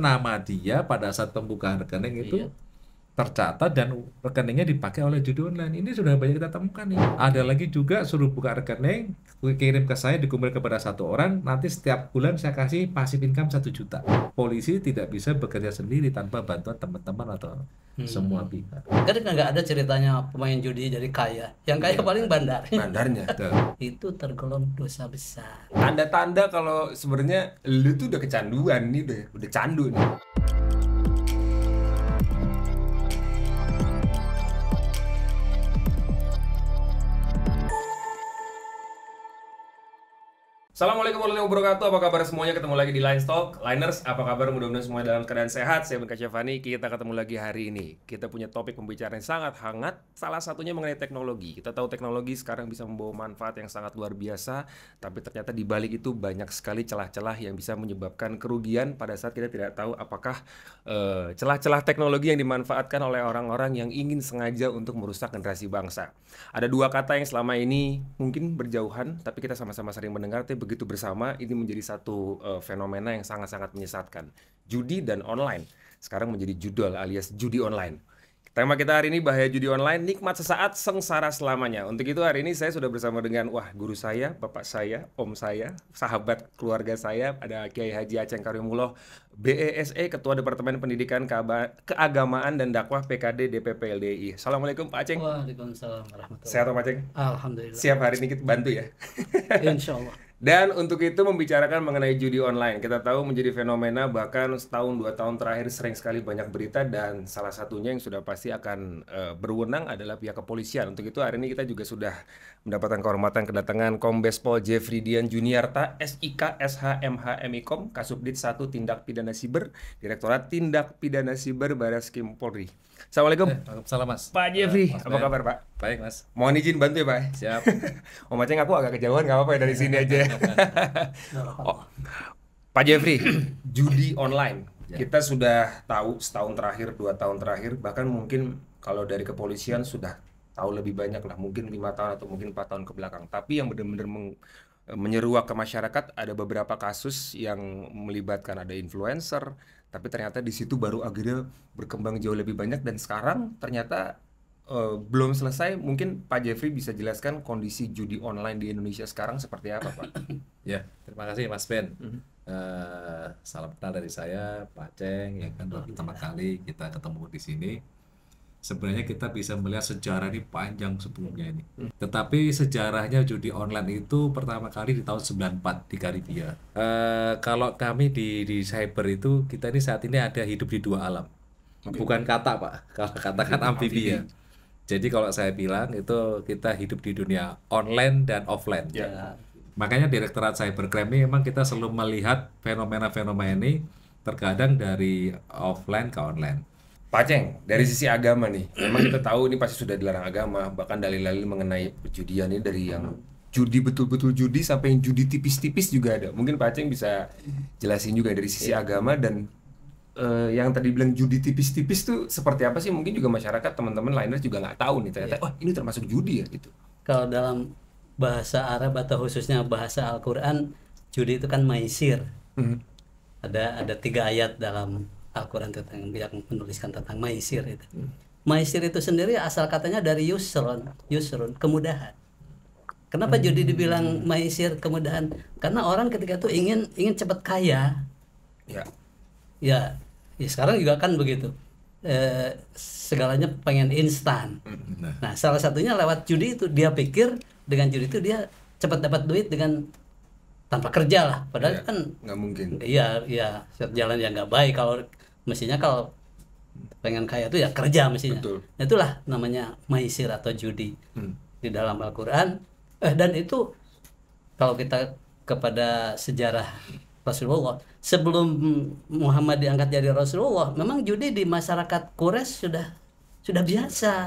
nama dia pada saat pembukaan rekening itu iya tercatat dan rekeningnya dipakai oleh judi online. Ini sudah banyak kita temukan nih. Ada lagi juga suruh buka rekening, kirim ke saya dikumpul kepada satu orang, nanti setiap bulan saya kasih passive income satu juta. Polisi tidak bisa bekerja sendiri tanpa bantuan teman-teman atau hmm. semua pihak. Kan nggak ada ceritanya pemain judi jadi kaya. Yang kaya ya. paling bandar. Bandarnya. itu tergolong dosa besar. Tanda-tanda kalau sebenarnya lu tuh udah kecanduan nih udah udah candu nih. Assalamualaikum warahmatullahi wabarakatuh. Apa kabar semuanya? Ketemu lagi di Line Stock. Liners, apa kabar? Mudah-mudahan semuanya dalam keadaan sehat. Saya Benka Syafani. Kita ketemu lagi hari ini. Kita punya topik pembicaraan yang sangat hangat. Salah satunya mengenai teknologi. Kita tahu teknologi sekarang bisa membawa manfaat yang sangat luar biasa, tapi ternyata di balik itu banyak sekali celah-celah yang bisa menyebabkan kerugian pada saat kita tidak tahu apakah eh, celah-celah uh, teknologi yang dimanfaatkan oleh orang-orang yang ingin sengaja untuk merusak generasi bangsa. Ada dua kata yang selama ini mungkin berjauhan, tapi kita sama-sama sering mendengar. Tapi begitu bersama ini menjadi satu uh, fenomena yang sangat-sangat menyesatkan. Judi dan online sekarang menjadi judul alias judi online. Tema kita hari ini bahaya judi online, nikmat sesaat, sengsara selamanya. Untuk itu hari ini saya sudah bersama dengan wah guru saya, bapak saya, om saya, sahabat keluarga saya, ada Kiai Haji Aceng karimuloh BESE e, Ketua Departemen Pendidikan Keagamaan dan Dakwah PKD DPP LDI. Assalamualaikum Pak Aceng. Waalaikumsalam warahmatullahi Sehat Pak Aceng? Alhamdulillah. Siap hari ini kita bantu ya? Insya Allah. Dan untuk itu membicarakan mengenai judi online, kita tahu menjadi fenomena bahkan setahun dua tahun terakhir sering sekali banyak berita dan salah satunya yang sudah pasti akan e, berwenang adalah pihak kepolisian. Untuk itu hari ini kita juga sudah mendapatkan kehormatan kedatangan Kombes Pol Jeffrey Dian Juniarta, SIK SHMHMIKOM, MIKOM, Kasubdit 1 Tindak Pidana Siber, Direktorat Tindak Pidana Siber Baris Kim Polri. Assalamualaikum. Eh, waalaikumsalam Mas. Pak Jeffrey, eh, mas apa kabar Pak? Baik Mas. Mohon izin bantu ya Pak. Ya. Siap. Om Aceh aku agak kejauhan nggak apa-apa ya dari sini aja. oh. Pak Jeffrey, judi online. Kita sudah tahu setahun terakhir, dua tahun terakhir, bahkan mungkin kalau dari kepolisian sudah tahu lebih banyak lah, mungkin lima tahun atau mungkin empat tahun ke belakang. Tapi yang benar-benar eh, menyeruak ke masyarakat ada beberapa kasus yang melibatkan ada influencer, tapi ternyata di situ baru akhirnya berkembang jauh lebih banyak dan sekarang ternyata uh, belum selesai mungkin Pak Jeffrey bisa jelaskan kondisi judi online di Indonesia sekarang seperti apa Pak? ya terima kasih Mas Ben. Mm -hmm. uh, salam kenal dari saya Pak Ceng yang kan mm-hmm. pertama kali kita ketemu di sini sebenarnya kita bisa melihat sejarah ini panjang sebelumnya ini. Hmm. Tetapi sejarahnya judi online itu pertama kali di tahun 94 di Karibia. Uh, kalau kami di di cyber itu kita ini saat ini ada hidup di dua alam. Okay. Bukan kata Pak, kalau kata amfibia. Ya. Jadi kalau saya bilang itu kita hidup di dunia online dan offline. Yeah. Makanya Direktorat Cybercrime ini memang kita selalu melihat fenomena-fenomena ini terkadang dari offline ke online Paceng dari sisi agama nih, memang kita tahu ini pasti sudah dilarang agama, bahkan dalil-dalil mengenai perjudian ini dari yang judi betul-betul judi sampai yang judi tipis-tipis juga ada. Mungkin Paceng bisa jelasin juga dari sisi iya. agama dan uh, yang tadi bilang judi tipis-tipis tuh seperti apa sih? Mungkin juga masyarakat teman-teman lainnya juga nggak tahu nih ternyata, iya. oh ini termasuk judi ya gitu. Kalau dalam bahasa Arab atau khususnya bahasa Al-Quran, judi itu kan maisir. Hmm. Ada ada tiga ayat dalam Al-Quran tentang yang menuliskan tentang maisir itu. Hmm. Maisir itu sendiri asal katanya dari yusron, yusron kemudahan. Kenapa hmm. jadi dibilang maisir kemudahan? Karena orang ketika itu ingin ingin cepat kaya. Ya. Ya. ya sekarang juga kan begitu. E, segalanya pengen instan. Hmm. Nah. nah, salah satunya lewat judi itu dia pikir dengan judi itu dia cepat dapat duit dengan tanpa kerja lah. Padahal ya, kan nggak mungkin. Iya, iya jalan yang nggak baik kalau mestinya kalau pengen kaya itu ya kerja mestinya Betul. Nah, itulah namanya maisir atau judi hmm. di dalam Al-Quran eh, dan itu kalau kita kepada sejarah Rasulullah sebelum Muhammad diangkat jadi Rasulullah memang judi di masyarakat Quraisy sudah sudah biasa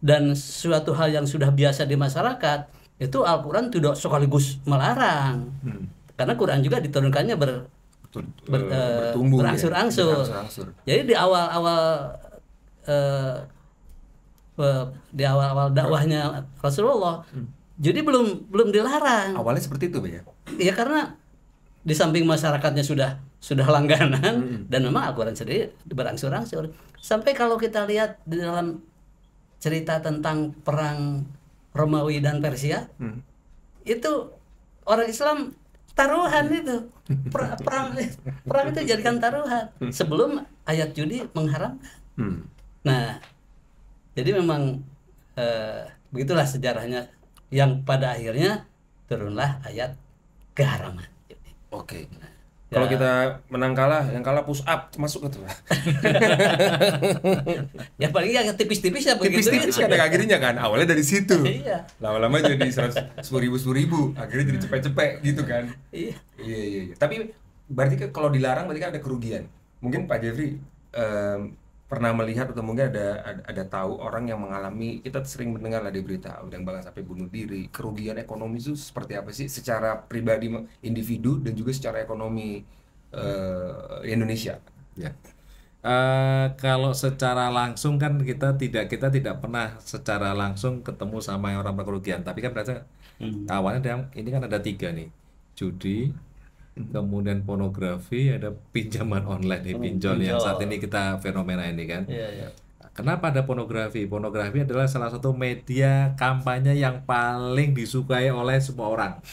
dan suatu hal yang sudah biasa di masyarakat itu Al-Quran tidak sekaligus melarang hmm. karena Quran juga diturunkannya ber ber, uh, bertumbuh ya, berangsur-angsur. Ya, berangsur Jadi di awal-awal uh, di awal-awal dakwahnya Rasulullah, hmm. jadi belum belum dilarang. Awalnya seperti itu, ya? Ya karena di samping masyarakatnya sudah sudah langganan hmm. dan memang Al-Quran sendiri berangsur-angsur. Sampai kalau kita lihat di dalam cerita tentang perang Romawi dan Persia, hmm. itu orang Islam taruhan hmm. itu per, perang perang itu jadikan taruhan hmm. sebelum ayat judi mengharam. Hmm. nah jadi memang eh, begitulah sejarahnya yang pada akhirnya turunlah ayat keharaman oke okay. Nah. Kalau ya. kita menang kalah, yang kalah push up masuk ke tuh. Gitu. ya paling yang tipis-tipis ya Tipis-tipis kan, gitu. ada akhirnya kan. Awalnya dari situ. Iya. Lama-lama jadi seratus sepuluh ribu sepuluh ribu, akhirnya jadi cepet-cepet gitu kan. Iya. Iya iya. iya. Tapi berarti kalau dilarang berarti kan ada kerugian. Mungkin Pak Jeffrey um, pernah melihat atau mungkin ada, ada ada tahu orang yang mengalami kita sering mendengar lah di berita udah oh, banget sampai bunuh diri kerugian ekonomi itu seperti apa sih secara pribadi individu dan juga secara ekonomi uh, Indonesia ya uh, kalau secara langsung kan kita tidak kita tidak pernah secara langsung ketemu sama yang orang berkerugian tapi kan berarti hmm. awalnya ini kan ada tiga nih judi kemudian pornografi, ada pinjaman online nih pinjol, hmm, pinjol yang saat ini kita fenomena ini kan. Iya, iya. Kenapa ada pornografi? Pornografi adalah salah satu media kampanye yang paling disukai oleh semua orang.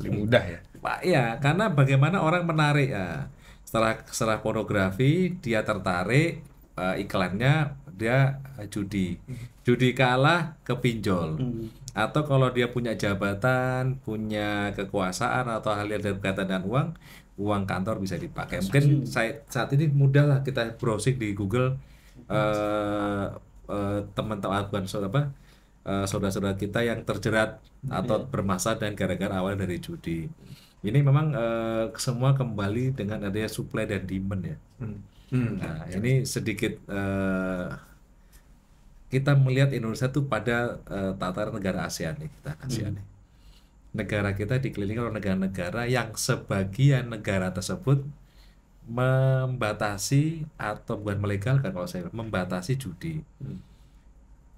Paling mudah ya. Pak ya, karena bagaimana orang menarik ya. Setelah setelah pornografi dia tertarik uh, iklannya dia judi. Hmm. Judi kalah ke pinjol. Hmm atau kalau dia punya jabatan, punya kekuasaan atau hal yang berkaitan dengan uang, uang kantor bisa dipakai. Mungkin saat ini mudah lah kita browsing di Google uh, teman-teman ah, apa eh, saudara-saudara kita yang terjerat atau iya. bermasalah dan gara-gara awal dari judi. Ini memang uh, semua kembali dengan adanya supply dan demand ya. Hmm. hmm. Nah, iya. ini sedikit uh, kita melihat Indonesia itu pada uh, tataran negara ASEAN nih kita ASEAN hmm. Negara kita dikelilingi oleh negara-negara yang sebagian negara tersebut membatasi atau bukan melegalkan kalau saya membatasi judi. Hmm.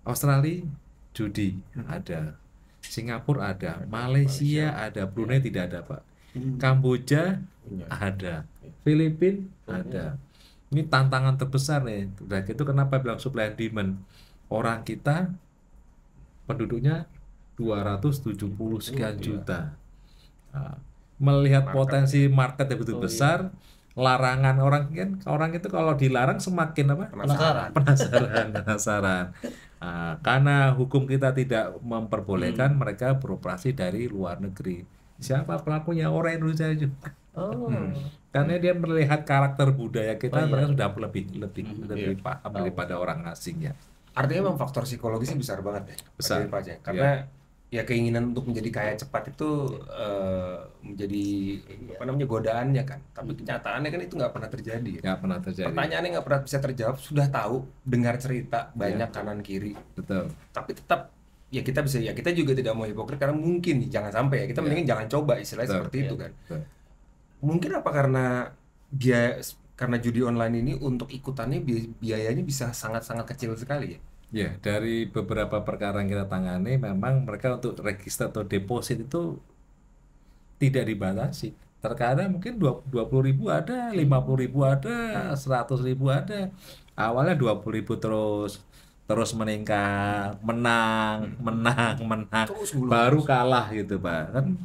Australia judi hmm. ada, Singapura ada, Malaysia, Malaysia ada, ya. Brunei ya. tidak ada pak, hmm. Kamboja ya. ada, iya. Filipina iya. ada. Ini tantangan terbesar nih. Udah itu kenapa bilang supply and demand? orang kita penduduknya 270 iya. sekian oh, juta. Iya. Melihat market. potensi market yang begitu oh, iya. besar, iya. larangan orang kan orang itu kalau dilarang semakin apa? Penasaran. Penasaran, penasaran. Uh, karena hukum kita tidak memperbolehkan hmm. mereka beroperasi dari luar negeri. Siapa pelakunya? Orang Indonesia juga. Oh. Hmm. Karena dia melihat karakter budaya kita, oh, iya. mereka sudah lebih lebih hmm, lebih iya. paham daripada orang asing ya artinya memang faktor psikologisnya besar banget ya besar Pak Jaya. karena yeah. ya keinginan untuk menjadi kaya cepat itu yeah. uh, menjadi yeah. apa namanya godaannya kan tapi kenyataannya kan itu nggak pernah terjadi ya nggak pernah terjadi pertanyaannya nggak pernah bisa terjawab sudah tahu dengar cerita banyak yeah. kanan kiri betul tapi tetap ya kita bisa ya kita juga tidak mau hipokrit karena mungkin jangan sampai ya kita yeah. mendingan jangan coba istilah seperti yeah. itu iya. kan betul. mungkin apa karena dia karena judi online ini untuk ikutannya bi biayanya bisa sangat-sangat kecil sekali ya. Ya, dari beberapa perkara yang kita tangani memang mereka untuk register atau deposit itu tidak dibatasi. Terkadang mungkin 20 ribu ada, 50 ribu ada, 100 ribu ada. Awalnya 20 ribu terus terus meningkat, menang, hmm. menang, menang, terus baru kalah gitu, Pak. Kan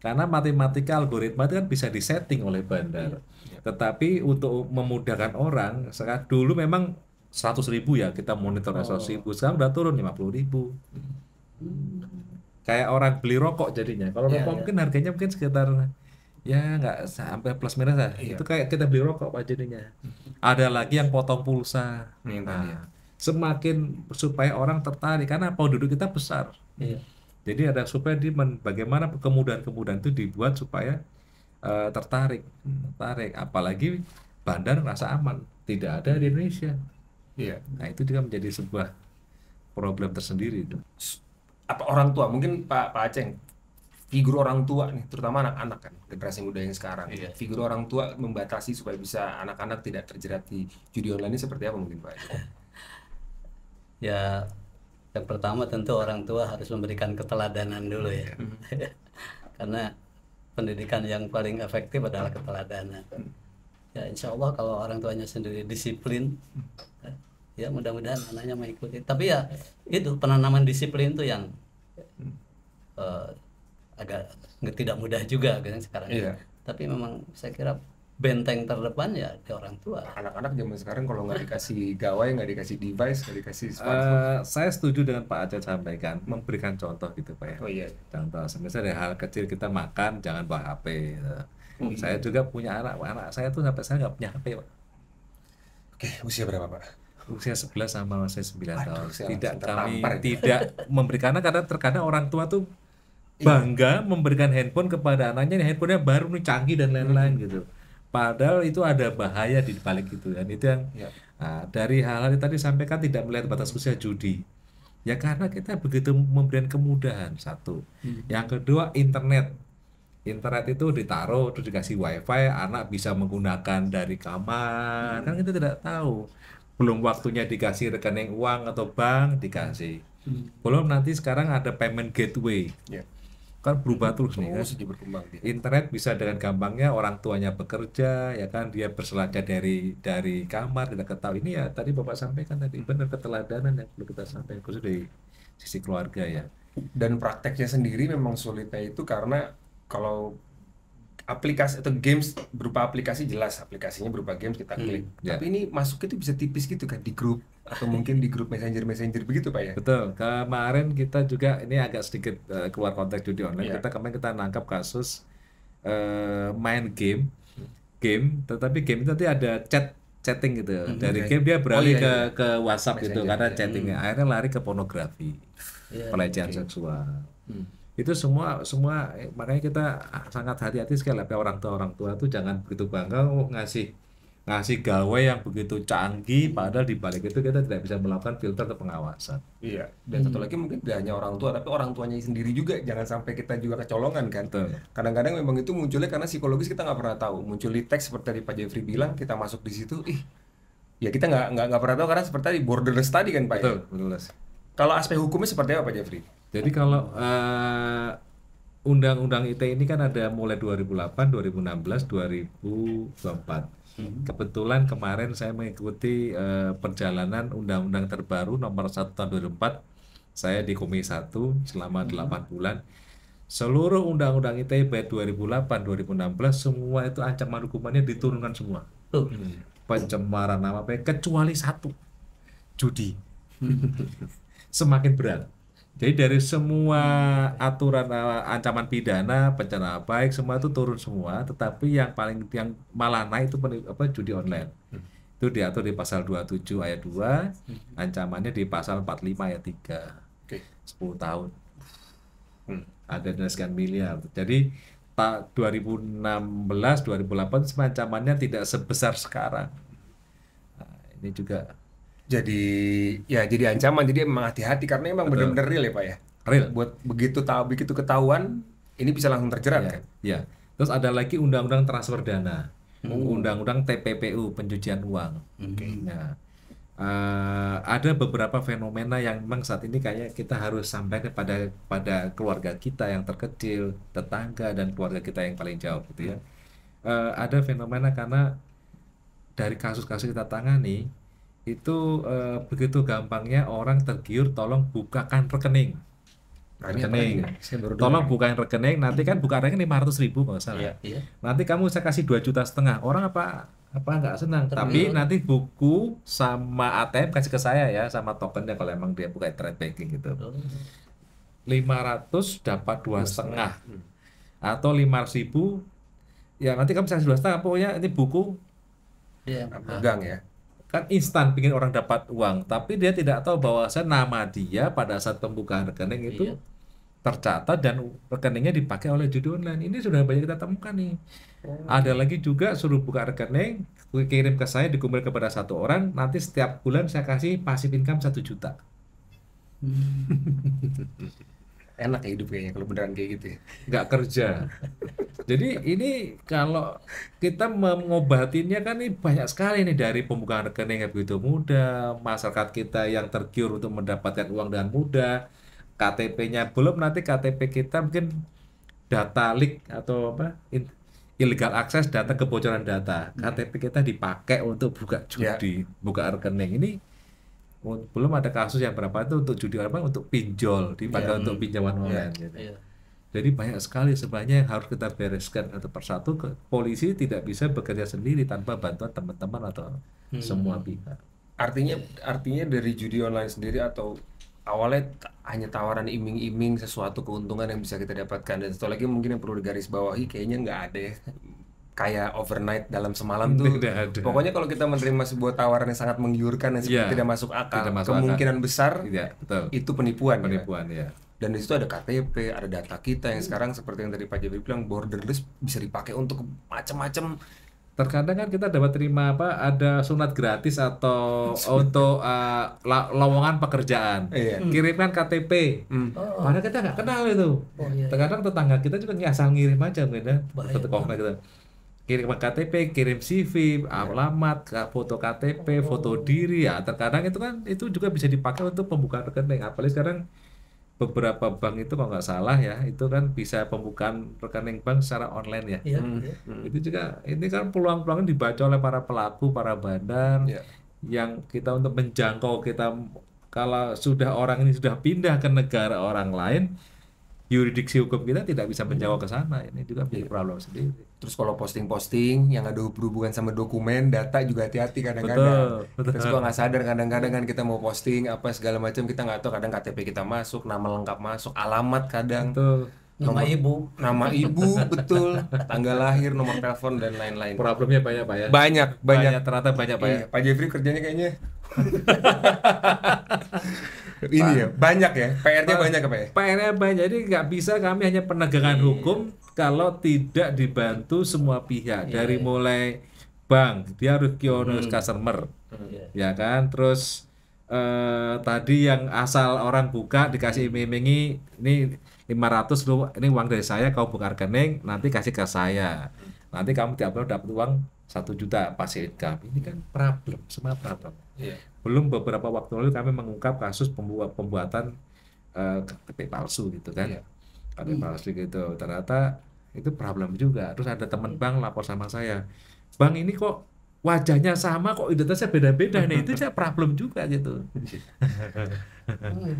karena matematika algoritma itu kan bisa disetting oleh bandar. Yeah. Iya. Tetapi untuk memudahkan orang, sekarang dulu memang 100 ribu ya kita monitor oh. 100 ribu, sekarang udah turun 50 ribu. Hmm. Kayak orang beli rokok jadinya. Kalau yeah, rokok yeah. mungkin harganya mungkin sekitar ya nggak sampai plus minus lah. Yeah. Itu kayak kita beli rokok pak jadinya. Hmm. Ada lagi yang potong pulsa. Nah, nah, Semakin supaya orang tertarik karena penduduk kita besar. Yeah jadi ada supaya dia bagaimana kemudahan-kemudahan itu dibuat supaya uh, tertarik, tertarik. Apalagi bandar rasa aman tidak ada di Indonesia. Iya. Nah itu juga menjadi sebuah problem tersendiri itu. Apa orang tua mungkin Pak Pak Aceng figur orang tua nih terutama anak-anak kan generasi muda yang sekarang iya. figur orang tua membatasi supaya bisa anak-anak tidak terjerat di judi online ini seperti apa mungkin Pak? ya yang pertama tentu orang tua harus memberikan keteladanan dulu ya hmm. karena pendidikan yang paling efektif adalah keteladanan ya insya Allah kalau orang tuanya sendiri disiplin ya mudah-mudahan anaknya mengikuti tapi ya itu penanaman disiplin itu yang uh, agak tidak mudah juga kan sekarang yeah. tapi memang saya kira benteng terdepan ya ke orang tua. Anak-anak zaman sekarang kalau nggak dikasih gawai, nggak dikasih device, nggak dikasih eh, smartphone. Uh, saya setuju dengan Pak Aceh sampaikan, memberikan contoh gitu Pak ya. Oh iya. Contoh, misalnya hal kecil kita makan jangan bawa HP. Gitu. Hmm. Saya iya. juga punya anak, anak saya tuh sampai saya nggak punya HP Pak. Oke, usia berapa Pak? usia 11 sama usia 9 Aduh, tahun. Tidak kami ya. tidak memberikan karena terkadang orang tua tuh iya. bangga memberikan handphone kepada anaknya, handphonenya baru nih canggih dan lain-lain hmm. gitu. Padahal itu ada bahaya di balik itu kan. Itu yang ya. nah, dari hal-hal yang tadi sampaikan tidak melihat batas usia judi. Ya karena kita begitu memberikan kemudahan satu. Hmm. Yang kedua internet. Internet itu ditaruh terus dikasih wifi, anak bisa menggunakan dari kamar. Hmm. Kan kita tidak tahu. Belum waktunya dikasih rekening uang atau bank dikasih. Hmm. Belum nanti sekarang ada payment gateway. Yeah kan berubah hmm, terus nih kan. internet bisa dengan gampangnya orang tuanya bekerja ya kan dia berselancar dari dari kamar kita ketahui ini ya tadi bapak sampaikan tadi hmm. benar keteladanan yang perlu kita sampaikan khusus dari sisi keluarga ya dan prakteknya sendiri memang sulitnya itu karena kalau aplikasi atau games berupa aplikasi jelas aplikasinya berupa games kita klik hmm, yeah. tapi ini masuk itu bisa tipis gitu kan di grup atau mungkin di grup messenger messenger begitu pak ya betul kemarin kita juga ini agak sedikit uh, keluar konteks judi online yeah. kita kemarin kita nangkap kasus uh, main game game tetapi game itu nanti ada chat chatting gitu mm -hmm. dari ya. game dia beralih oh, iya, iya. ke ke WhatsApp gitu, messenger, gitu karena ya. chattingnya hmm. akhirnya lari ke pornografi yeah, iya, pelecehan okay. seksual hmm. itu semua semua eh, makanya kita sangat hati-hati sekali lah orang tua orang tua tuh jangan begitu bangga oh, ngasih ngasih gawe yang begitu canggih padahal di balik itu kita tidak bisa melakukan filter atau pengawasan. Iya. Dan hmm. satu lagi mungkin tidak hanya orang tua tapi orang tuanya sendiri juga jangan sampai kita juga kecolongan kan. Kadang-kadang memang itu munculnya karena psikologis kita nggak pernah tahu. Muncul di teks seperti tadi Pak Jeffrey bilang kita masuk di situ ih ya kita nggak nggak nggak pernah tahu karena seperti tadi borderless tadi kan Pak. Ya? Betul, borderless. Kalau aspek hukumnya seperti apa Pak Jeffrey? Jadi kalau uh, undang-undang ITE ini kan ada mulai 2008, 2016, 2024 Hmm. Kebetulan kemarin saya mengikuti uh, perjalanan undang-undang terbaru nomor 1 tahun 2004. Saya di Komisi 1 selama hmm. 8 bulan. Seluruh undang-undang ITB 2008, 2016 semua itu ancaman hukumannya diturunkan semua. Pencemaran nama baik kecuali satu. Judi. Hmm. Semakin berat jadi dari semua aturan uh, ancaman pidana, pencana baik semua itu turun semua, tetapi yang paling yang malah naik itu apa judi online. Hmm. Itu diatur di pasal 27 ayat 2, hmm. ancamannya di pasal 45 ayat 3. Oke. Okay. 10 tahun. Hmm. Ada denda sekian miliar. Jadi ta 2016 2008 ancamannya tidak sebesar sekarang. Nah, ini juga jadi ya jadi ancaman jadi emang hati-hati karena emang benar-benar real ya pak ya real buat begitu tahu begitu ketahuan ini bisa langsung terjerat ya, kan ya terus ada lagi undang-undang transfer dana hmm. undang-undang TPPU pencucian uang hmm. okay. nah Uh, ada beberapa fenomena yang memang saat ini kayak kita harus sampaikan pada pada keluarga kita yang terkecil, tetangga dan keluarga kita yang paling jauh gitu ya. Uh, ada fenomena karena dari kasus-kasus kita tangani, itu eh, begitu gampangnya orang tergiur tolong bukakan rekening. rekening. Tolong bukain rekening. Nanti kan buka rekening lima ratus ribu nggak salah. Iya, iya. Nanti kamu saya kasih dua juta setengah. Orang apa apa nggak senang. Tapi nanti buku sama ATM kasih ke saya ya, sama tokennya kalau emang dia buka internet banking gitu. Oh. Lima ratus dapat dua setengah hmm. atau lima ribu ya nanti kamu bisa dua setengah pokoknya ini buku iya, nah, ya, pegang ya kan instan pingin orang dapat uang tapi dia tidak tahu bahwa nama dia pada saat pembukaan rekening itu iya. tercatat dan rekeningnya dipakai oleh judi online ini sudah banyak kita temukan nih oh. ada iya. lagi juga suruh buka rekening kirim ke saya dikumpul kepada satu orang nanti setiap bulan saya kasih passive income satu juta hmm. enak ya hidup kayaknya kalau beneran kayak gitu ya. Nggak kerja. Jadi ini kalau kita mengobatinya kan ini banyak sekali nih dari pembukaan rekening yang begitu mudah, masyarakat kita yang tergiur untuk mendapatkan uang dengan mudah, KTP-nya belum nanti KTP kita mungkin data leak atau apa in, illegal akses data kebocoran data hmm. KTP kita dipakai untuk buka ya. judi ya. buka rekening ini belum ada kasus yang berapa itu untuk judi online untuk pinjol dipakai yeah. untuk pinjaman iya, online yeah. gitu. Yeah. Jadi banyak sekali sebenarnya yang harus kita bereskan satu persatu. ke, Polisi tidak bisa bekerja sendiri tanpa bantuan teman-teman atau hmm. semua pihak. Artinya artinya dari judi online sendiri atau awalnya hanya tawaran iming-iming sesuatu keuntungan yang bisa kita dapatkan dan satu lagi mungkin yang perlu digarisbawahi kayaknya nggak ada ya kayak overnight dalam semalam tuh tidak ada. pokoknya kalau kita menerima sebuah tawaran yang sangat menggiurkan dan yeah. tidak masuk akal tidak masuk kemungkinan akal. besar tidak, betul. itu penipuan ya. penipuan ya, ya. dan di situ ada KTP ada data kita yang sekarang seperti yang tadi Pak Jabir bilang borderless bisa dipakai untuk macam-macam terkadang kan kita dapat terima apa ada sunat gratis atau untuk uh, lowongan pekerjaan iya. Hmm. kirimkan KTP hmm. oh, oh. padahal kita nggak kenal itu oh, iya, iya. terkadang tetangga kita juga ngasal ngirim aja gitu fotokopi gitu kirim KTP, kirim CV, iya. alamat, foto KTP, foto oh. diri ya. Terkadang itu kan itu juga bisa dipakai untuk pembukaan rekening. Apalagi sekarang beberapa bank itu kalau nggak salah ya, itu kan bisa pembukaan rekening bank secara online ya. ya, hmm. ya. Itu juga ini kan peluang-peluang dibaca oleh para pelaku, para bandar ya. yang kita untuk menjangkau kita kalau sudah orang ini sudah pindah ke negara orang lain, yuridiksi hukum kita tidak bisa menjawab iya. ke sana. Ini juga menjadi iya. problem sendiri. Terus kalau posting-posting yang ada berhubungan sama dokumen, data juga hati-hati kadang-kadang. Betul, betul. suka nggak sadar kadang-kadang kan kita mau posting apa segala macam kita nggak tahu kadang KTP kita masuk, nama lengkap masuk, alamat kadang. Betul. Nama nomor, ibu, nama ibu betul, tanggal lahir, nomor telepon dan lain-lain. Problemnya banyak pak ya? Banyak, banyak. banyak ternyata banyak pak ya. Iya, pak Jeffrey kerjanya kayaknya ini ya banyak ya PR-nya banyak apa ya PR-nya banyak jadi nggak bisa kami hanya penegakan hmm. hukum kalau tidak dibantu semua pihak yeah, dari iya. mulai bank dia harus kios hmm. customer hmm. Iya. ya kan terus eh, tadi yang asal orang buka dikasih iming-imingi ini 500 lu ini uang dari saya kau buka rekening nanti kasih ke saya nanti kamu tiap bulan dapat uang satu juta pasif kami, ini kan problem semua problem yeah belum beberapa waktu lalu kami mengungkap kasus pembuat pembuatan uh, eh, KTP palsu gitu kan iya. KTP iya. palsu gitu ternyata itu problem juga terus ada teman iya. bank lapor sama saya bang ini kok wajahnya sama kok identitasnya beda-beda nah itu saya problem juga gitu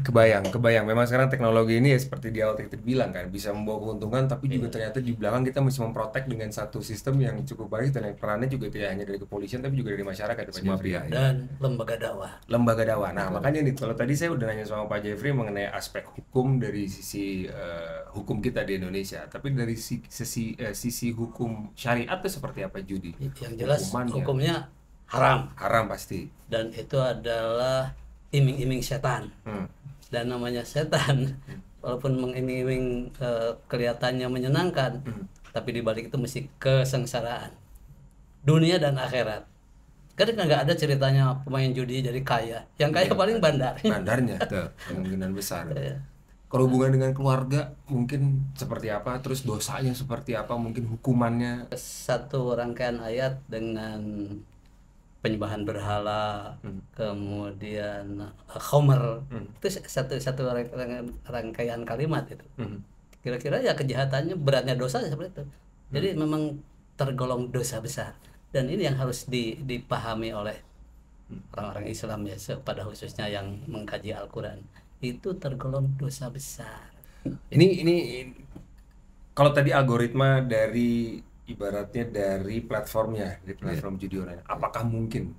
kebayang kebayang memang sekarang teknologi ini ya seperti di awal kita bilang kan bisa membawa keuntungan tapi juga iya. ternyata di belakang kita mesti memprotek dengan satu sistem yang cukup baik dan yang perannya juga tidak hanya dari kepolisian tapi juga dari masyarakat ya, semua pihak dan iya. lembaga dakwah lembaga dakwah nah makanya nih kalau tadi saya udah nanya sama Pak Jeffrey mengenai aspek hukum dari sisi uh, hukum kita di Indonesia tapi dari sisi sisi, uh, eh, sisi hukum syariat itu seperti apa Judi yang jelas hukumannya. hukum hukumnya haram. Haram pasti. Dan itu adalah iming-iming setan. Hmm. Dan namanya setan, hmm. walaupun mengiming-iming eh, kelihatannya menyenangkan, hmm. tapi dibalik itu mesti kesengsaraan. Dunia dan akhirat. kadang nggak ada ceritanya pemain judi jadi kaya. Yang kaya ya. paling bandar. Bandarnya, tuh, kemungkinan besar. Iya kalau hubungan dengan keluarga mungkin seperti apa terus dosanya seperti apa mungkin hukumannya satu rangkaian ayat dengan penyembahan berhala hmm. kemudian homer eh, hmm. itu satu satu rangkaian kalimat itu hmm. kira-kira ya kejahatannya beratnya dosa ya seperti itu jadi hmm. memang tergolong dosa besar dan ini yang harus dipahami oleh hmm. orang-orang Islam ya pada khususnya yang mengkaji Al-Quran itu tergolong dosa besar. Ini ini, ini kalau tadi algoritma dari ibaratnya dari platformnya, dari iya. platform yeah. judi online, apakah mungkin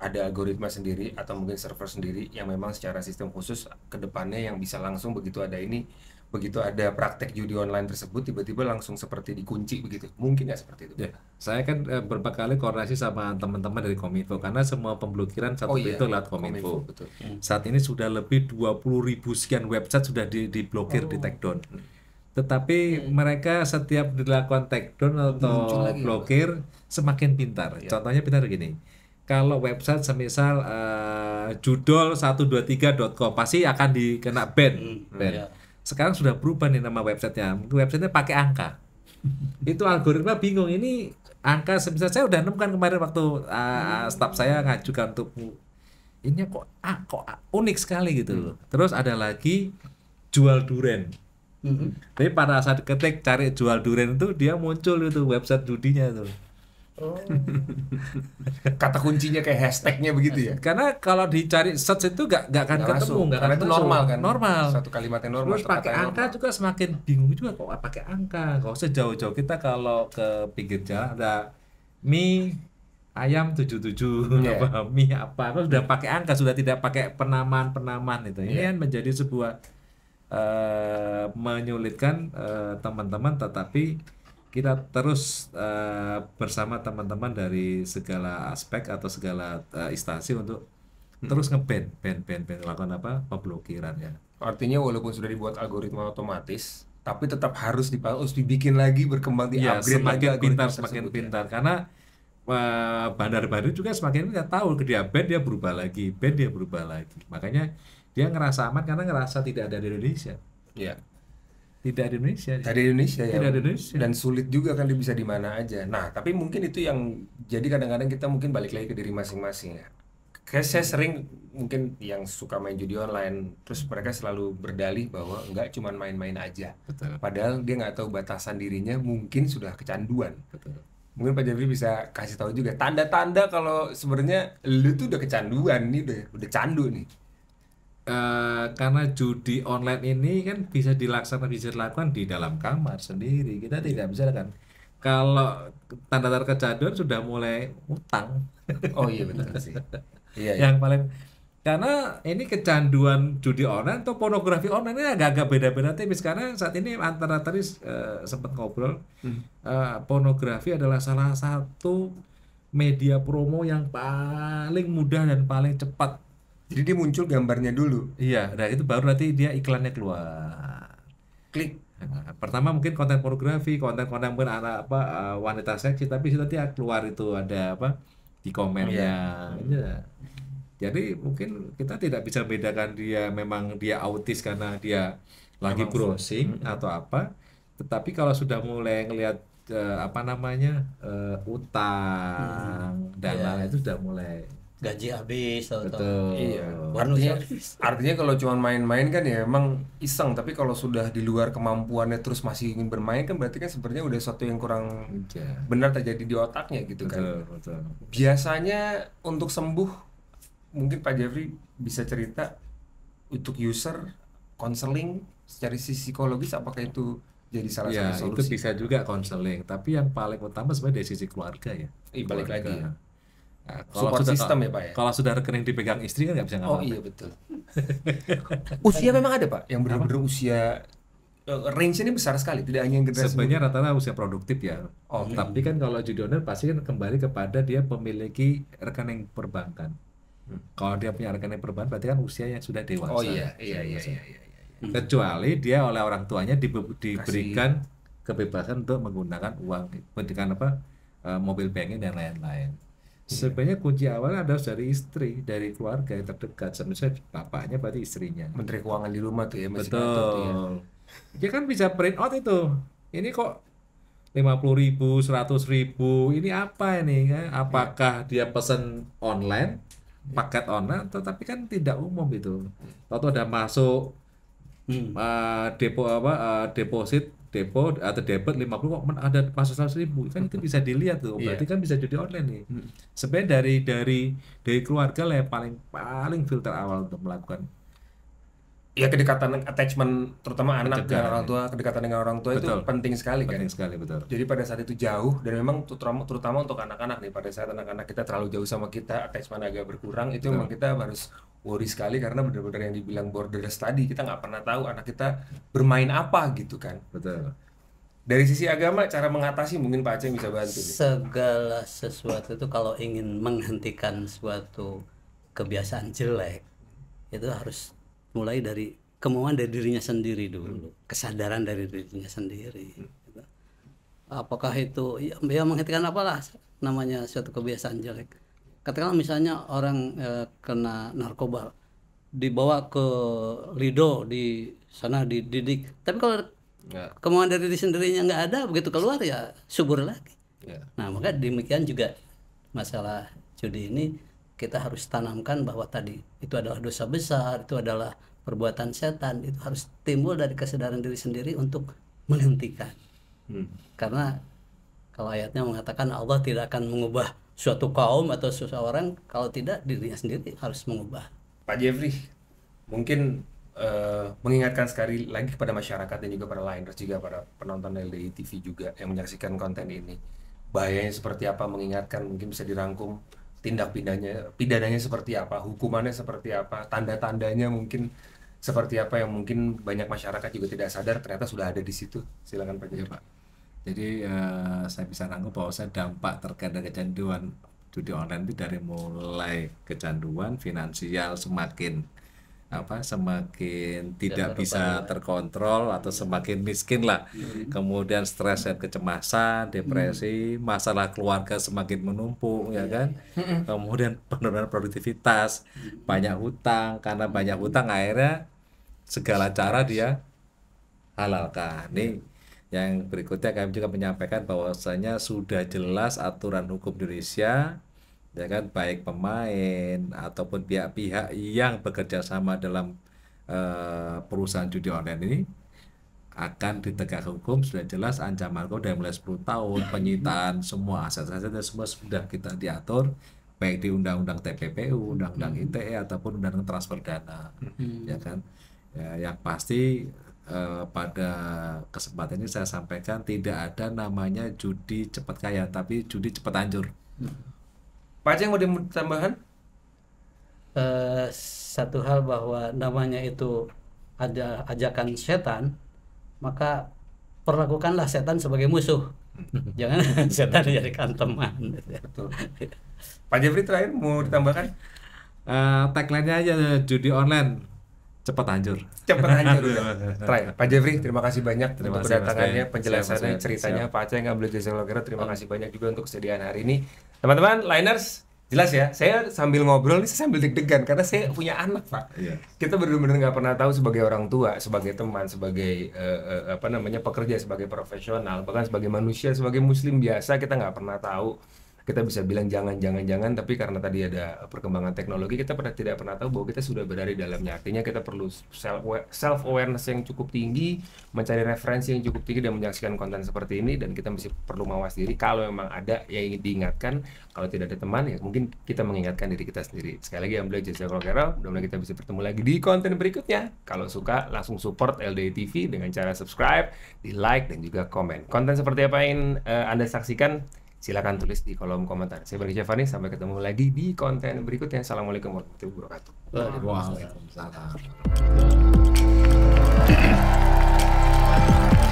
ada algoritma sendiri atau mungkin server sendiri yang memang secara sistem khusus kedepannya yang bisa langsung begitu ada ini begitu ada praktek judi online tersebut tiba-tiba langsung seperti dikunci begitu mungkin nggak seperti itu ya. saya kan e, eh, berapa kali koordinasi sama teman-teman dari Kominfo karena semua pemblokiran satu oh, iya, lewat iya, Kominfo, Kominfo betul. Hmm. saat ini sudah lebih 20 ribu sekian website sudah di, diblokir oh. di take down tetapi hmm. mereka setiap dilakukan take down atau lagi, blokir ya. semakin pintar ya. contohnya pintar gini kalau website semisal uh, judol 123.com pasti akan dikena ban, hmm, ban. Ya sekarang sudah berubah nih nama websitenya websitenya pakai angka itu algoritma bingung ini angka sebisa saya udah nemukan kemarin waktu uh, ah, ah, staff saya ngajukan untuk ini kok ah, kok ah, unik sekali gitu Hmm. Terus ada lagi jual duren. Hmm. Tapi pada saat ketik cari jual duren itu dia muncul itu website judinya tuh. Oh. Kata kuncinya kayak hashtagnya begitu ya. Karena kalau dicari search itu gak gak akan gak ketemu, gak akan itu normal kan. Normal. Satu kalimat yang normal. Terus pakai angka normal. juga semakin bingung juga kok pakai angka. Kok sejauh-jauh kita kalau ke pinggir jalan ada mie ayam 77 yeah. Iya. apa mie apa kalau sudah pakai angka sudah tidak pakai penamaan-penamaan itu. Ini yeah. kan menjadi sebuah uh, menyulitkan eh, teman-teman uh, teman -teman, tetapi kita terus uh, bersama teman-teman dari segala aspek atau segala uh, instansi untuk hmm. terus ngeband band band band lakukan apa pemblokiran ya artinya walaupun sudah dibuat algoritma otomatis tapi tetap harus harus dibikin lagi berkembang di ya, upgrade semakin lagi pintar semakin ya. pintar karena uh, eh, bandar-bandar juga semakin nggak tahu dia band dia berubah lagi band dia berubah lagi makanya dia ngerasa aman karena ngerasa tidak ada di Indonesia ya tidak di Indonesia tidak di Indonesia ya tidak di ya. Indonesia dan sulit juga kan dia bisa di mana aja nah tapi mungkin itu yang jadi kadang-kadang kita mungkin balik lagi ke diri masing-masing ya kayak saya sering mungkin yang suka main judi online terus mereka selalu berdalih bahwa enggak cuma main-main aja Betul. padahal dia nggak tahu batasan dirinya mungkin sudah kecanduan Betul. mungkin Pak Jafri bisa kasih tahu juga tanda-tanda kalau sebenarnya lu tuh udah kecanduan nih udah udah candu nih Eh, karena judi online ini kan bisa dilaksanakan bisa dilakukan di dalam kamar sendiri kita iya. tidak bisa kan kalau tanda tanda kecanduan sudah mulai utang oh iya benar sih iya, iya. yang paling karena ini kecanduan judi online atau pornografi online ini agak-agak beda-beda tipis karena saat ini antara tadi uh, sempat ngobrol hmm. uh, pornografi adalah salah satu media promo yang paling mudah dan paling cepat jadi dia muncul gambarnya dulu. Iya, nah itu baru nanti dia iklannya keluar. Klik. Nah, pertama mungkin konten pornografi, konten-konten mungkin anak apa eh, wanita seksi, tapi nanti keluar itu ada apa di komennya. Iya. iya. Jadi mungkin kita tidak bisa bedakan dia memang dia autis karena dia lagi memang browsing atau apa. Tetapi kalau sudah mulai ngelihat eh, apa namanya uh, utang hmm. dan iya. lain lain itu sudah mulai gaji habis atau iya artinya, artinya kalau cuma main-main kan ya emang iseng tapi kalau sudah di luar kemampuannya terus masih ingin bermain kan berarti kan sebenarnya udah sesuatu yang kurang iya. benar terjadi di otaknya gitu kan. betul, kan betul. biasanya untuk sembuh mungkin Pak Jeffrey bisa cerita untuk user konseling secara psikologis apakah itu jadi salah ya, satu solusi itu bisa juga konseling tapi yang paling utama sebenarnya dari sisi keluarga ya Ih, iya, balik lagi ya Nah, kalau support sudah, system ya Pak ya. Kalau sudah rekening dipegang istri kan nggak bisa oh, ngapa-ngapain. Oh iya betul. usia memang ada Pak yang benar-benar usia eh, range ini besar sekali, tidak hanya yang generasi Sebenarnya rata-rata usia produktif ya. Oh, okay. Iya. Tapi kan kalau judioner pasti kan kembali kepada dia memiliki rekening perbankan. Hmm. Kalau dia punya rekening perbankan berarti kan usia yang sudah dewasa. Oh iya, iya, iya, iya, iya, iya. Hmm. Kecuali dia oleh orang tuanya di, diberikan Kasih. kebebasan untuk menggunakan uang, pendidikan apa eh, mobil banking dan lain-lain. Iya. sebenarnya kunci awal ada dari istri dari keluarga yang terdekat sebenarnya bapaknya berarti istrinya menteri keuangan di rumah tuh ya masih ya. betul ngatur, ya. dia kan bisa print out itu ini kok lima puluh ribu seratus ribu ini apa ini ya? apakah iya. dia pesan online iya. paket online tapi kan tidak umum itu atau ada masuk hmm. uh, depo apa uh, deposit depo atau debit 50 kok ada pasar 100 ribu kan itu bisa dilihat tuh iya. berarti kan bisa jadi online nih hmm. sebenarnya dari dari dari keluarga lah yang paling paling filter awal untuk melakukan ya kedekatan attachment terutama anak dengan orang tua kedekatan dengan orang tua betul. itu penting sekali kan? penting kan sekali betul jadi pada saat itu jauh dan memang terutama terutama untuk anak-anak nih pada saat anak-anak kita terlalu jauh sama kita attachment agak berkurang betul. itu memang kita harus worry sekali karena benar-benar yang dibilang borderless tadi kita nggak pernah tahu anak kita bermain apa gitu kan betul dari sisi agama cara mengatasi mungkin Pak Aceh bisa bantu segala sesuatu itu kalau ingin menghentikan suatu kebiasaan jelek itu harus mulai dari kemauan dari dirinya sendiri dulu hmm. kesadaran dari dirinya sendiri gitu. apakah itu ya, ya menghentikan apalah namanya suatu kebiasaan jelek katakanlah misalnya orang e, kena narkoba dibawa ke Lido di sana dididik tapi kalau ya. kemauan dari diri sendirinya nggak ada begitu keluar ya subur lagi ya. nah maka demikian juga masalah judi ini kita harus tanamkan bahwa tadi itu adalah dosa besar itu adalah perbuatan setan itu harus timbul dari kesadaran diri sendiri untuk menghentikan hmm. karena kalau ayatnya mengatakan Allah tidak akan mengubah suatu kaum atau seseorang kalau tidak dirinya sendiri harus mengubah. Pak Jeffrey, mungkin uh, mengingatkan sekali lagi kepada masyarakat dan juga para liners juga para penonton LDI TV juga yang menyaksikan konten ini. Bahayanya seperti apa mengingatkan mungkin bisa dirangkum tindak pidananya, pidananya seperti apa, hukumannya seperti apa, tanda-tandanya mungkin seperti apa yang mungkin banyak masyarakat juga tidak sadar ternyata sudah ada di situ. Silakan Pak Jeffrey. Jadi uh, saya bisa nanggup bahwa saya dampak terkait dengan kecanduan judi online itu dari mulai kecanduan finansial semakin apa semakin tidak, tidak bisa terkontrol atau iya. semakin miskin lah hmm. kemudian stres dan kecemasan iya. depresi hmm. masalah keluarga semakin menumpuk hmm. ya kan kemudian penurunan produktivitas hmm. banyak hutang karena banyak hutang akhirnya segala cara dia halalkan nih yang berikutnya kami juga menyampaikan bahwasanya sudah jelas aturan hukum Indonesia ya kan baik pemain ataupun pihak-pihak yang bekerja sama dalam uh, perusahaan judi online ini akan ditegak hukum sudah jelas ancaman kau dari mulai 10 tahun penyitaan semua aset-aset semua sudah kita diatur baik di undang-undang TPPU, undang-undang ITE ataupun undang-undang transfer dana mm-hmm. ya kan ya, yang pasti Eh, pada kesempatan ini saya sampaikan tidak ada namanya judi cepat kaya, tapi judi cepat hancur. Hmm. Pak Ceng mau ditambahkan? Uh, eh, satu hal bahwa namanya itu ada ajakan setan, maka perlakukanlah setan sebagai musuh. Hmm. Jangan setan dijadikan teman. Pak Jeffrey terakhir mau ditambahkan? Uh, tagline-nya aja judi online cepat hancur. Cepat hancur. ya. Try. Pak Jeffrey, terima kasih banyak terima untuk kedatangannya, penjelasannya, siap, ceritanya. Siap. Pak Aceh nggak belajar Jason Logero, terima kasih banyak juga untuk kesediaan hari ini. Teman-teman, liners, jelas ya. Saya sambil ngobrol ini saya sambil deg-degan karena saya punya anak, Pak. Yeah. Kita benar-benar nggak pernah tahu sebagai orang tua, sebagai teman, sebagai uh, apa namanya pekerja, sebagai profesional, bahkan sebagai manusia, sebagai muslim biasa kita nggak pernah tahu kita bisa bilang jangan jangan jangan tapi karena tadi ada perkembangan teknologi kita pernah tidak pernah tahu bahwa kita sudah berada di dalamnya artinya kita perlu self awareness yang cukup tinggi mencari referensi yang cukup tinggi dan menyaksikan konten seperti ini dan kita masih perlu mawas diri kalau memang ada yang ingin diingatkan kalau tidak ada teman ya mungkin kita mengingatkan diri kita sendiri sekali lagi ambil jasa kira mudah kita bisa bertemu lagi di konten berikutnya kalau suka langsung support LDI TV dengan cara subscribe di like dan juga komen konten seperti apa yang uh, anda saksikan silakan tulis di kolom komentar. Saya Bang Javani, sampai ketemu lagi di konten berikutnya. Assalamualaikum warahmatullahi wabarakatuh. Waalaikumsalam. Waalaikumsalam.